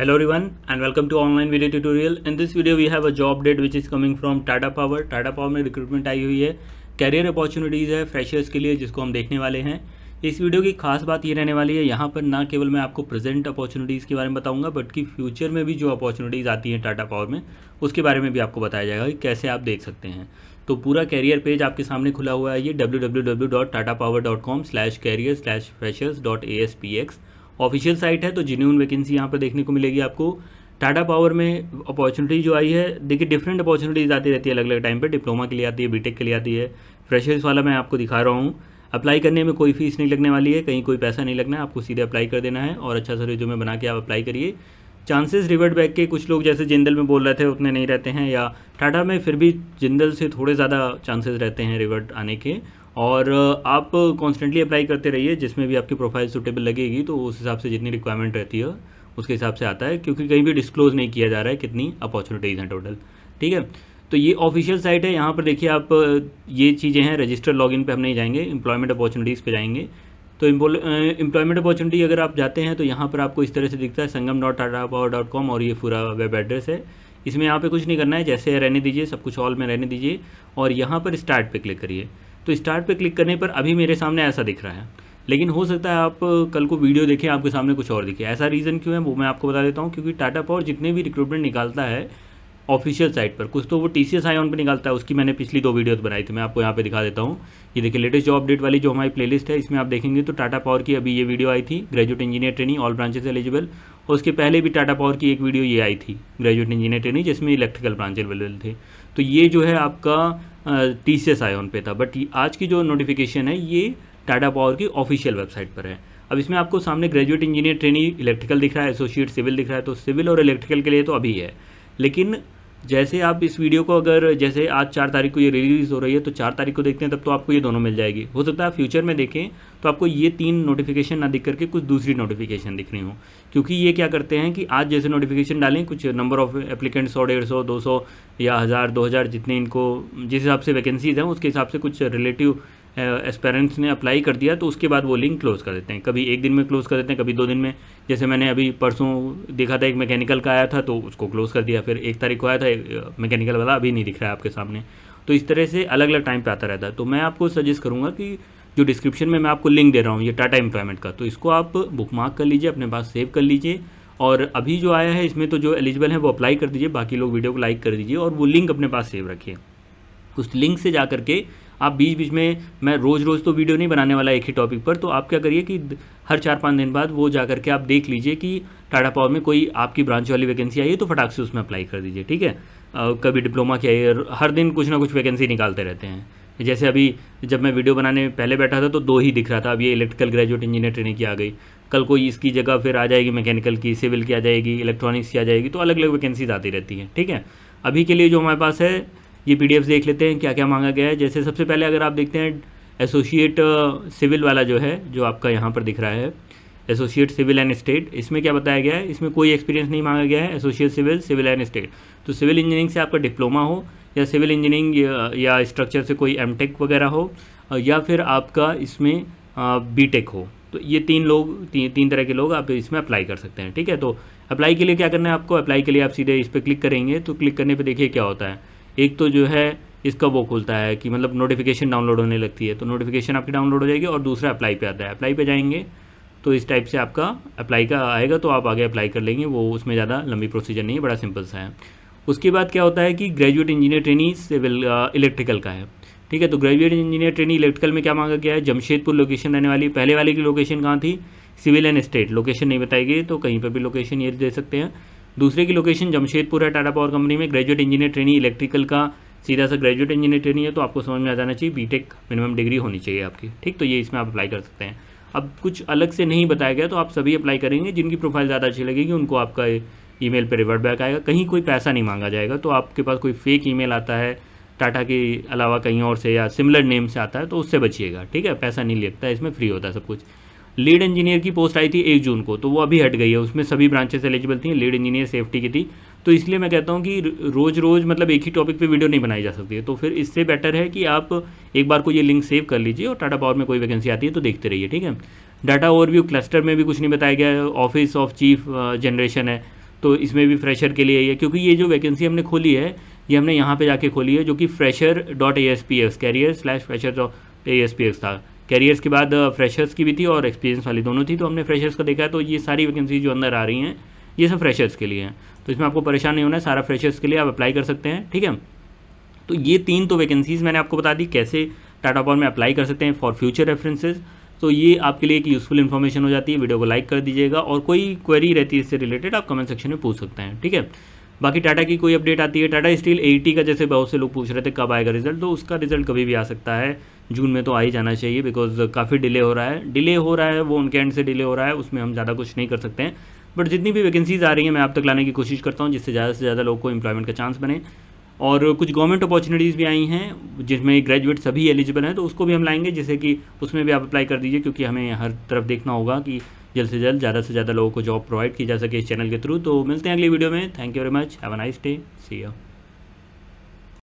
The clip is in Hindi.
hello everyone and welcome to online video tutorial in this video we have a job date which is coming from tata power tata power में रिक्रूटमेंट आई हुई है कैरियर अपॉर्चुनिटीज़ है फ्रेशर्स के लिए जिसको हम देखने वाले हैं इस वीडियो की खास बात ये रहने वाली है यहाँ पर ना केवल मैं आपको प्रेजेंट अपॉर्चुनिटीज़ के बारे में बताऊँगा बट कि फ्यूचर में भी जो अपॉर्चुनिटीज़ आती हैं टाटा पावर में उसके बारे में भी आपको बताया जाएगा कि कैसे आप देख सकते हैं तो पूरा कैरियर पेज आपके सामने खुला हुआ है ये W W W dot Tata power dot com slash career slash freshers dot A S P X official site है तो जिन्यून वैकेंसी यहाँ पर देखने को मिलेगी आपको टाटा पावर में अपॉर्चुनिटी जो आई है देखिए डिफरेंट अपॉर्चुनिटीज़ आती रहती है अलग अलग टाइम पर डिप्लोमा के लिए आती है बीटेक के लिए आती है फ्रेशर्स वाला मैं आपको दिखा रहा हूँ अप्लाई करने में कोई फीस नहीं लगने वाली है कहीं कोई पैसा नहीं लगना है आपको सीधे अप्लाई कर देना है और अच्छा सा रिज्यूमे बना के आप अप्लाई करिए चांसेस रिवर्ट बैक के कुछ लोग जैसे जिंदल में बोल रहे थे उतने नहीं रहते हैं या टाटा में फिर भी जिंदल से थोड़े ज़्यादा चांसेस रहते हैं रिवर्ट आने के और आप कॉन्स्टेंटली अप्लाई करते रहिए जिसमें भी आपकी प्रोफाइल सूटेबल लगेगी तो उस हिसाब से जितनी रिक्वायरमेंट रहती है उसके हिसाब से आता है क्योंकि कहीं भी डिस्क्लोज नहीं किया जा रहा है कितनी अपॉर्चुनिटीज़ हैं टोटल ठीक है तो ये ऑफिशियल साइट है यहाँ पर देखिए आप ये चीज़ें हैं रजिस्टर लॉगिन पे हम नहीं जाएंगे एम्प्लॉयमेंट अपॉर्चुनिटीज़ पे जाएंगे तो एम्प्लॉयमेंट अपॉर्चुनिटी अगर आप जाते हैं तो यहाँ पर आपको इस तरह से दिखता है Sangam dot Tata power dot com और ये पूरा वेब एड्रेस है इसमें यहाँ पे कुछ नहीं करना है जैसे रहने दीजिए सब कुछ ऑल में रहने दीजिए और यहाँ पर स्टार्ट पे क्लिक करिए तो स्टार्ट पे क्लिक करने पर अभी मेरे सामने ऐसा दिख रहा है लेकिन हो सकता है आप कल को वीडियो देखें आपके सामने कुछ और दिखे ऐसा रीज़न क्यों है वो मैं आपको बता देता हूँ क्योंकि टाटा पावर जितने भी रिक्रूटमेंट निकालता है ऑफिशियल साइट पर कुछ तो वो T C S I on पर निकालता है उसकी मैंने पिछली दो वीडियोज़ बनाई थी मैं आपको यहाँ पे दिखा देता हूँ ये देखिए लेटेस्ट जॉब अपडेट वाली जो हमारी प्लेलिस्ट है इसमें आप देखेंगे तो टाटा पावर की अभी ये वीडियो आई थी graduate engineer training all branches eligible और उसके पहले भी टाटा पावर की एक वीडियो ये आई थी ग्रेजुएट इंजीनियर ट्रेनिंग जिसमें इलेक्ट्रिकल ब्रांच एलिबल थे तो ये जो है आपका टी सी एस आयोन पे था बट आज की जो नोटिफिकेशन है ये टाटा पावर की ऑफिशियल वेबसाइट पर है अब इसमें आपको सामने ग्रेजुएट इंजीनियर ट्रेनिंग इलेक्ट्रिकल दिख रहा है एसोसिएट सिविल दिख रहा है तो सिविल और इलेक्ट्रिकल के लिए तो अभी है लेकिन जैसे आप इस वीडियो को अगर जैसे आज चार तारीख को ये रिलीज़ हो रही है तो चार तारीख को देखते हैं तब तो आपको ये दोनों मिल जाएगी हो सकता है फ्यूचर में देखें तो आपको ये तीन नोटिफिकेशन ना दिख करके कुछ दूसरी नोटिफिकेशन दिख रही हो क्योंकि ये क्या करते हैं कि आज जैसे नोटिफिकेशन डालें कुछ नंबर ऑफ एप्लीकेंट सौ डेढ़ सौ दो सौ या हज़ार दो हज़ार जितने इनको जिस हिसाब से वैकेंसीज़ हैं उसके हिसाब से कुछ रिलेटिव एस्पेरेंट्स ने अप्लाई कर दिया तो उसके बाद वो लिंक क्लोज़ कर देते हैं कभी एक दिन में क्लोज़ कर देते हैं कभी दो दिन में जैसे मैंने अभी परसों देखा था एक मैकेनिकल का आया था तो उसको क्लोज़ कर दिया फिर एक तारीख को आया था मैकेनिकल वाला अभी नहीं दिख रहा है आपके सामने तो इस तरह से अलग अलग टाइम पर आता रहता है तो मैं आपको सजेस्ट करूँगा कि जो डिस्क्रिप्शन में मैं आपको लिंक दे रहा हूँ ये टाटा एम्प्लॉयमेंट का तो इसको आप बुक मार्क कर लीजिए अपने पास सेव कर लीजिए और अभी जो आया है इसमें तो जो एलिजिबल है वो अप्लाई कर दीजिए बाकी लोग वीडियो को लाइक कर दीजिए और वो लिंक अपने पास सेव रखिए उस लिंक से जा करके आप बीच बीच में मैं रोज़ रोज़ तो वीडियो नहीं बनाने वाला एक ही टॉपिक पर तो आप क्या करिए कि हर चार पाँच दिन बाद वो जा करके आप देख लीजिए कि टाटा पावर में कोई आपकी ब्रांच वाली वैकेंसी आई है तो फटाक से उसमें अप्लाई कर दीजिए ठीक है कभी डिप्लोमा किया है हर दिन कुछ ना कुछ वैकेंसी निकालते रहते हैं जैसे अभी जब मैं वीडियो बनाने में पहले बैठा था तो दो ही दिख रहा था अब ये इलेक्ट्रिकल ग्रेजुएट इंजीनियर ट्रेनिंग की आ गई कल कोई इसकी जगह फिर आ जाएगी मैकेनिकल की सिविल की आ जाएगी इलेक्ट्रॉनिक्स की आ जाएगी तो अलग अलग वैकेंसीज आती रहती हैं ठीक है अभी के लिए जो हमारे पास है ये पी देख लेते हैं क्या क्या मांगा गया है जैसे सबसे पहले अगर आप देखते हैं एसोसिएट सिविल uh, वाला जो है जो आपका यहाँ पर दिख रहा है एसोसिएट सिविल एंड स्टेट इसमें क्या बताया गया है इसमें कोई एक्सपीरियंस नहीं मांगा गया है associate civil civil and state तो सिविल इंजीनियरिंग से आपका डिप्लोमा हो या सिविल इंजीनियरिंग या स्ट्रक्चर से कोई एम वगैरह हो या फिर आपका इसमें बी हो तो ये तीन लोग ती, तीन तरह के लोग आप इसमें अप्लाई कर सकते हैं ठीक है तो अप्लाई के लिए क्या करना है आपको अप्लाई के लिए आप सीधे इस पर क्लिक करेंगे तो क्लिक करने पर देखिए क्या होता है एक तो जो है इसका वो खुलता है कि मतलब नोटिफिकेशन डाउनलोड होने लगती है तो नोटिफिकेशन आपकी डाउनलोड हो जाएगी और दूसरा अप्लाई पे आता है अप्लाई पे जाएंगे तो इस टाइप से आपका अप्लाई का आएगा तो आप आगे अप्लाई कर लेंगे वो उसमें ज़्यादा लंबी प्रोसीजर नहीं है बड़ा सिंपल सा है उसके बाद क्या होता है कि graduate engineer trainee civil electrical का है ठीक है तो ग्रेजुएट इंजीनियर ट्रेनी इलेक्ट्रिकल में क्या मांगा गया है जमशेदपुर लोकेशन रहने वाली पहले वाले की लोकेशन कहाँ थी सिविल एंड स्टेट लोकेशन नहीं बताई गई तो कहीं पर भी लोकेशन ये दे सकते हैं दूसरे की लोकेशन जमशेदपुर है टाटा पावर कंपनी में ग्रेजुएट इंजीनियर ट्रेनिंग इलेक्ट्रिकल का सीधा सा ग्रेजुएट इंजीनियर ट्रेनिंग है तो आपको समझ में आ जाना चाहिए बीटेक मिनिमम डिग्री होनी चाहिए आपकी ठीक तो ये इसमें आप अप्लाई कर सकते हैं अब कुछ अलग से नहीं बताया गया तो आप सभी अप्लाई करेंगे जिनकी प्रोफाइल ज़्यादा अच्छी लगेगी उनको आपका ई मेल पर बैक आएगा कहीं कोई पैसा नहीं मांगा जाएगा तो आपके पास कोई फेक ई आता है टाटा के अलावा कहीं और से या सिमिलर नेम से आता है तो उससे बचिएगा ठीक है पैसा नहीं लेता है इसमें फ्री होता है सब कुछ लीड इंजीनियर की पोस्ट आई थी एक जून को तो वो अभी हट गई है उसमें सभी ब्रांचेस एलिजिबल थी लीड इंजीनियर सेफ्टी की थी तो इसलिए मैं कहता हूँ कि रोज़ रोज़ मतलब एक ही टॉपिक पे वीडियो नहीं बनाई जा सकती है तो फिर इससे बेटर है कि आप एक बार को ये लिंक सेव कर लीजिए और टाटा पावर में कोई वैकेंसी आती है तो देखते रहिए ठीक है डाटा ओवरव्यू क्लस्टर में भी कुछ नहीं बताया गया ऑफिस ऑफ चीफ जनरेशन है तो इसमें भी फ्रेशर के लिए है क्योंकि ये जो वैकेंसी हमने खोली है ये हमने यहाँ पर जाके खोली है जो कि fresher dot A S P X career slash fresher dot A S P X था कैरियर्स के बाद फ्रेशर्स uh, की भी थी और एक्सपीरियंस वाली दोनों थी तो हमने फ्रेशर्स का देखा है तो ये सारी वैकेंसी जो अंदर आ रही हैं ये सब फ्रेशर्स के लिए हैं तो इसमें आपको परेशान नहीं होना है सारा फ्रेशर्स के लिए आप अप्लाई कर सकते हैं ठीक है तो ये तीन तो वैकेंसीज़ मैंने आपको बता दी कैसे टाटा पावर में अप्लाई कर सकते हैं फॉर फ्यूचर रेफरेंसेज तो ये आपके लिए एक यूज़फुल इन्फॉर्मेशन हो जाती है वीडियो को लाइक कर दीजिएगा और कोई क्वेरी रहती है इससे रिलेटेड आप कमेंट सेक्शन में पूछ सकते हैं ठीक है बाकी टाटा की कोई अपडेट आती है टाटा स्टील एटी का जैसे बहुत से लोग पूछ रहे थे कब आएगा रिजल्ट तो उसका रिजल्ट कभी भी आ सकता है जून में तो आ ही जाना चाहिए बिकॉज काफ़ी डिले हो रहा है डिले हो रहा है वो उनके एंड से डिले हो रहा है उसमें हम ज़्यादा कुछ नहीं कर सकते हैं बट जितनी भी वैकेंसीज़ आ रही हैं मैं आप तक लाने की कोशिश करता हूँ जिससे ज़्यादा से ज़्यादा लोगों को एम्प्लॉयमेंट का चांस बने और कुछ गवर्नमेंट अपॉर्चुनिटीज़ भी आई हैं जिसमें ग्रेजुएट सभी एलिजिबल हैं तो उसको भी हम लाएंगे जैसे कि उसमें भी आप अप्लाई कर दीजिए क्योंकि हमें हर तरफ देखना होगा कि जल्द से जल्द ज़्यादा से ज़्यादा लोगों को जॉब प्रोवाइड की जा सके इस चैनल के थ्रू तो मिलते हैं अगली वीडियो में thank you very much have a nice day see you